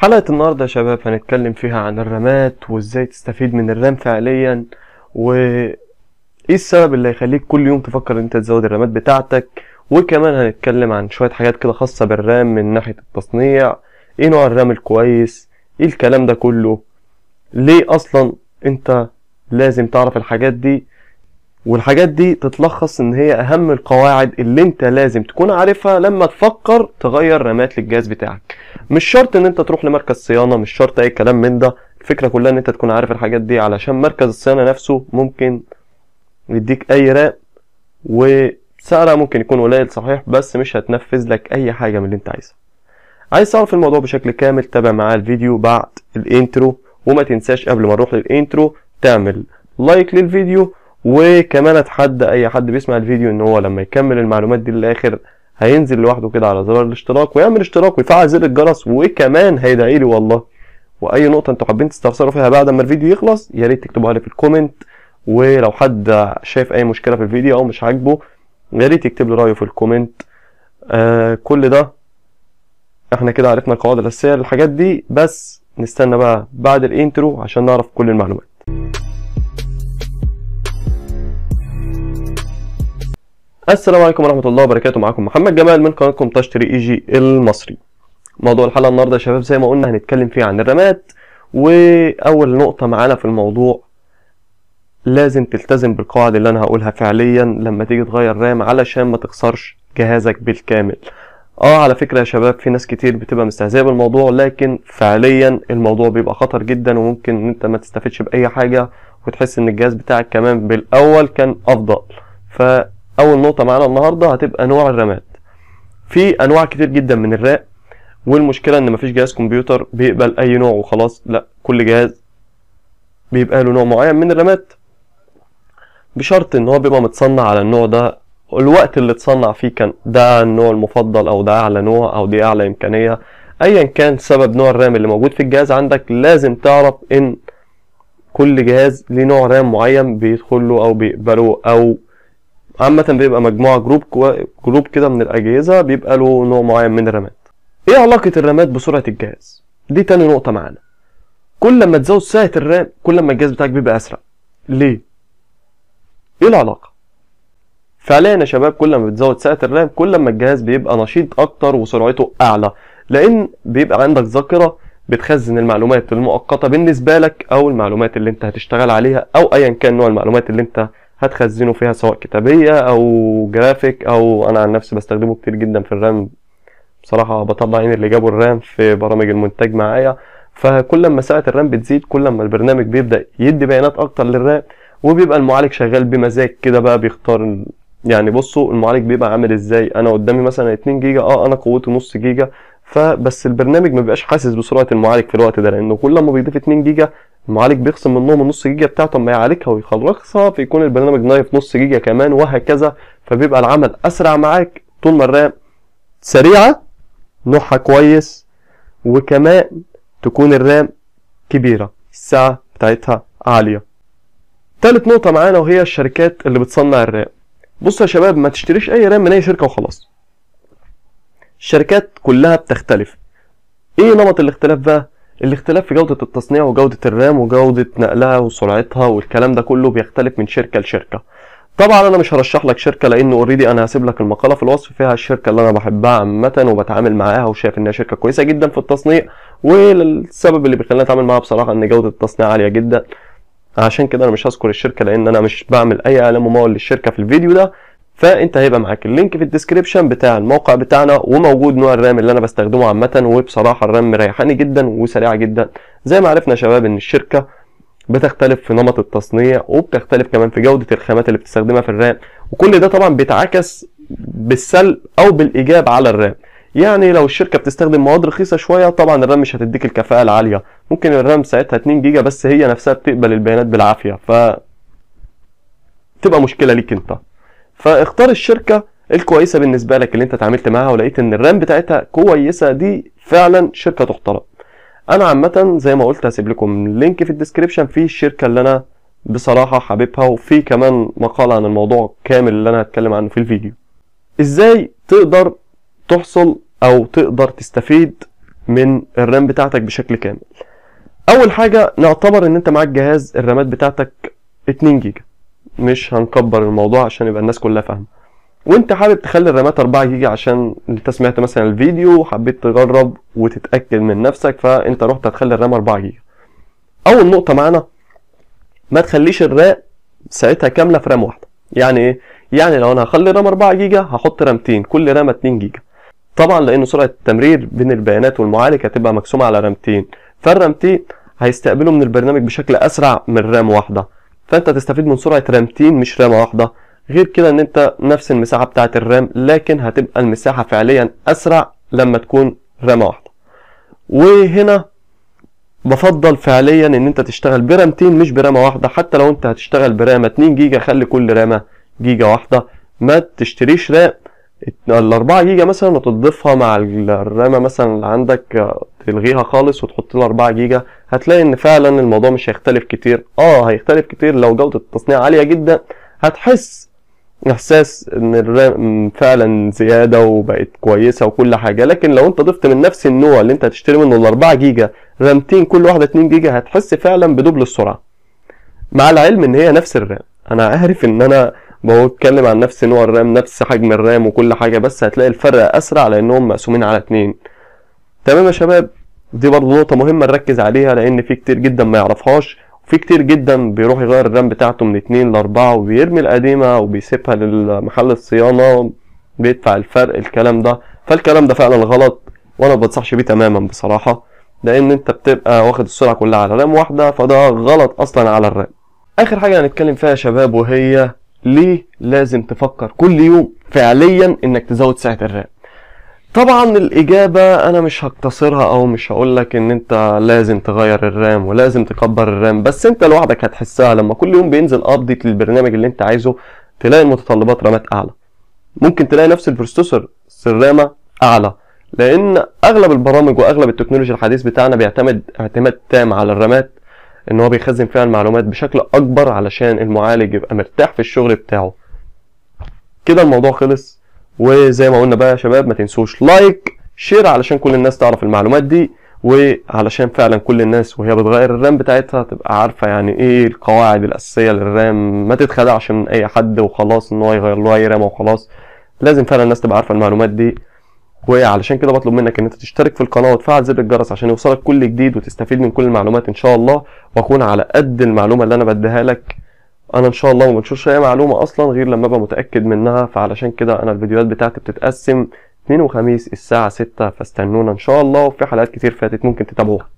حلقة النهاردة يا شباب هنتكلم فيها عن الرامات وازاي تستفيد من الرام فعليا و ايه السبب اللي هيخليك كل يوم تفكر ان انت تزود الرامات بتاعتك وكمان هنتكلم عن شوية حاجات كده خاصة بالرام من ناحية التصنيع ايه نوع الرام الكويس ايه الكلام ده كله ليه اصلا انت لازم تعرف الحاجات دي والحاجات دي تتلخص ان هي اهم القواعد اللي انت لازم تكون عارفها لما تفكر تغير رامات للجهاز بتاعك مش شرط ان انت تروح لمركز صيانه مش شرط اي كلام من ده الفكره كلها ان انت تكون عارف الحاجات دي علشان مركز الصيانه نفسه ممكن يديك اي رام وسعرها ممكن يكون قليل صحيح بس مش هتنفذ لك اي حاجه من اللي انت عايزها عايز تعرف الموضوع بشكل كامل تابع معايا الفيديو بعد الانترو وما تنساش قبل ما نروح للانترو تعمل لايك للفيديو وكمان اتحدى اي حد بيسمع الفيديو ان هو لما يكمل المعلومات دي للاخر هينزل لوحده كده على زرار الاشتراك ويعمل اشتراك ويفعل زر الجرس وكمان هيدعي لي والله واي نقطه انتوا حابين تستفسروا فيها بعد ما الفيديو يخلص يا ريت تكتبوها لي في الكومنت ولو حد شايف اي مشكله في الفيديو او مش عاجبه يا ريت يكتب لي رايه في الكومنت آه كل ده احنا كده عرفنا القواعد الاساسيه للحاجات دي بس نستنى بقى بعد الانترو عشان نعرف كل المعلومات السلام عليكم ورحمه الله وبركاته معاكم محمد جمال من قناتكم تشتري اي جي المصري موضوع الحلقه النهارده يا شباب زي ما قلنا هنتكلم فيه عن الرامات واول نقطه معانا في الموضوع لازم تلتزم بالقواعد اللي انا هقولها فعليا لما تيجي تغير رام علشان ما تخسرش جهازك بالكامل اه على فكره يا شباب في ناس كتير بتبقى مستهزئه بالموضوع لكن فعليا الموضوع بيبقى خطر جدا وممكن ان انت ما تستفدش باي حاجه وتحس ان الجهاز بتاعك كمان بالاول كان افضل ف اول نقطه معانا النهارده هتبقى نوع الرامات في انواع كتير جدا من الرام والمشكله ان مفيش جهاز كمبيوتر بيقبل اي نوع وخلاص لا كل جهاز بيبقى له نوع معين من الرامات بشرط ان هو بيبقى متصنع على النوع ده الوقت اللي اتصنع فيه كان ده النوع المفضل او ده اعلى نوع او دي اعلى امكانيه ايا كان سبب نوع الرام اللي موجود في الجهاز عندك لازم تعرف ان كل جهاز ليه نوع رام معين بيدخله او بيقبله او عامة بيبقى مجموعة جروب كو... جروب كده من الأجهزة بيبقى له نوع معين من الرامات إيه علاقة الرامات بسرعة الجهاز؟ دي تاني نقطة معانا كل ما تزود سعة الرام كل ما الجهاز بتاعك بيبقى أسرع ليه؟ إيه العلاقة؟ فعليا يا شباب كل ما بتزود سعة الرام كل ما الجهاز بيبقى نشيط أكتر وسرعته أعلى لأن بيبقى عندك ذاكرة بتخزن المعلومات المؤقتة بالنسبة لك أو المعلومات اللي أنت هتشتغل عليها أو أيا كان نوع المعلومات اللي أنت هتخزنه فيها سواء كتابية أو جرافيك أو أنا عن نفسي بستخدمه كتير جدا في الرام بصراحة بطلع عين اللي جابوا الرام في برامج المونتاج معايا فكل ما سعة الرام بتزيد كل ما البرنامج بيبدأ يدي بيانات أكتر للرام وبيبقى المعالج شغال بمزاج كده بقى بيختار يعني بصوا المعالج بيبقى عامل ازاي انا قدامي مثلا 2 جيجا اه انا قوته نص جيجا فبس البرنامج ما بيبقاش حاسس بسرعه المعالج في الوقت ده لانه كل ما بيضيف 2 جيجا المعالج بيخصم منهم النص جيجا بتاعته اما يعالجها ويخلصها فيكون البرنامج نايف نص جيجا كمان وهكذا فبيبقى العمل اسرع معاك طول ما الرام سريعه نوعها كويس وكمان تكون الرام كبيره السعه بتاعتها عاليه تالت نقطه معانا وهي الشركات اللي بتصنع الرام بصوا يا شباب ما تشتريش اي رام من اي شركه وخلاص الشركات كلها بتختلف ايه نمط الاختلاف بقى الاختلاف في جودة التصنيع وجودة الرام وجودة نقلها وسرعتها والكلام ده كله بيختلف من شركة لشركة طبعا انا مش هرشح لك شركة لان اوريدي انا هسيب لك المقالة في الوصف فيها الشركة اللي انا بحبها عامة وبتعامل معاها وشايف انها شركة كويسة جدا في التصنيع والسبب اللي بيخليني اتعامل معاها بصراحة ان جودة التصنيع عالية جدا عشان كده انا مش هذكر الشركة لان انا مش بعمل اي اعلان ممول للشركة في الفيديو ده فانت هيبقى معاك اللينك في الديسكربشن بتاع الموقع بتاعنا وموجود نوع الرام اللي انا بستخدمه عامه وبصراحه الرام مريحاني جدا وسريعه جدا زي ما عرفنا يا شباب ان الشركه بتختلف في نمط التصنيع وبتختلف كمان في جوده الخامات اللي بتستخدمها في الرام وكل ده طبعا بيتعكس بالسلب او بالايجاب على الرام يعني لو الشركه بتستخدم مواد رخيصه شويه طبعا الرام مش هتديك الكفاءه العاليه ممكن الرام ساعتها 2 جيجا بس هي نفسها بتقبل البيانات بالعافيه ف تبقى مشكله ليك انت فاختار الشركه الكويسه بالنسبه لك اللي انت اتعاملت معاها ولقيت ان الرام بتاعتها كويسه دي فعلا شركه تحترم انا عامه زي ما قلت هسيب لكم لينك في الديسكريبشن فيه الشركه اللي انا بصراحه حاببها وفي كمان مقال عن الموضوع كامل اللي انا هتكلم عنه في الفيديو ازاي تقدر تحصل او تقدر تستفيد من الرام بتاعتك بشكل كامل اول حاجه نعتبر ان انت معاك جهاز الرامات بتاعتك 2 جيجا مش هنكبر الموضوع عشان يبقى الناس كلها فاهمه وانت حابب تخلي الرامات 4 جيجا عشان انت سمعت مثلا الفيديو وحبيت تجرب وتتاكد من نفسك فانت رحت هتخلي الرام 4 جيجا اول نقطه معانا ما تخليش الرام ساعتها كامله في رام واحده يعني ايه يعني لو انا هخلي رام 4 جيجا هحط رامتين كل رامه 2 جيجا طبعا لان سرعه التمرير بين البيانات والمعالج هتبقى مقسومه على رامتين فالرامتين هيستقبلوا من البرنامج بشكل اسرع من رام واحده فانت تستفيد من سرعه رامتين مش رامه واحده غير كده ان انت نفس المساحه بتاعه الرام لكن هتبقى المساحه فعليا اسرع لما تكون رامه واحده وهنا بفضل فعليا ان انت تشتغل برامتين مش برامه واحده حتى لو انت هتشتغل برامه 2 جيجا خلي كل رامه جيجا واحده ما تشتريش رام ال 4 جيجا مثلا وتضيفها مع الرامه مثلا اللي عندك آه، تلغيها خالص وتحط لها 4 جيجا هتلاقي ان فعلا الموضوع مش هيختلف كتير اه هيختلف كتير لو جودة التصنيع عالية جدا هتحس احساس ان الرام فعلا زيادة وبقت كويسة وكل حاجة لكن لو انت ضفت من نفس النوع اللي انت هتشتري منه الاربعة جيجا رامتين كل واحدة 2 جيجا هتحس فعلا بدبل السرعة مع العلم ان هي نفس الرام انا عارف ان انا بتكلم عن نفس نوع الرام نفس حجم الرام وكل حاجة بس هتلاقي الفرق اسرع لانهم مقسومين على اتنين تمام يا شباب دي برضه نقطة مهمة نركز عليها لأن في كتير جدا ما يعرفهاش وفي كتير جدا بيروح يغير الرام بتاعته من اتنين لأربعة وبيرمي القديمة وبيسيبها لمحل الصيانة بيدفع الفرق الكلام ده فالكلام ده فعلا غلط وأنا ما بنصحش بيه تماما بصراحة لأن أنت بتبقى واخد السرعة كلها على رام واحدة فده غلط أصلا على الرام آخر حاجة هنتكلم فيها يا شباب وهي ليه لازم تفكر كل يوم فعليا إنك تزود سعة الرام طبعا الاجابه انا مش هقتصرها او مش هقولك ان انت لازم تغير الرام ولازم تكبر الرام بس انت لوحدك هتحسها لما كل يوم بينزل ابديت للبرنامج اللي انت عايزه تلاقي المتطلبات رامات اعلى ممكن تلاقي نفس البروسيسور الرامه اعلى لان اغلب البرامج واغلب التكنولوجيا الحديث بتاعنا بيعتمد اعتماد تام على الرامات ان هو بيخزن فيها المعلومات بشكل اكبر علشان المعالج يبقى مرتاح في الشغل بتاعه كده الموضوع خلص وزي ما قلنا بقى يا شباب ما تنسوش لايك شير علشان كل الناس تعرف المعلومات دي وعلشان فعلا كل الناس وهي بتغير الرام بتاعتها تبقى عارفه يعني ايه القواعد الاساسيه للرام ما تتخدعش من اي حد وخلاص ان هو يغير له اي رام وخلاص لازم فعلا الناس تبقى عارفه المعلومات دي وعلشان كده بطلب منك ان انت تشترك في القناه وتفعل زر الجرس عشان يوصلك كل جديد وتستفيد من كل المعلومات ان شاء الله واكون على قد المعلومه اللي انا بديها لك انا ان شاء الله ما بنشرش اي معلومه اصلا غير لما ابقى متاكد منها فعلشان كده انا الفيديوهات بتاعتي بتتقسم اثنين وخميس الساعه 6 فاستنونا ان شاء الله وفي حلقات كتير فاتت ممكن تتابعوها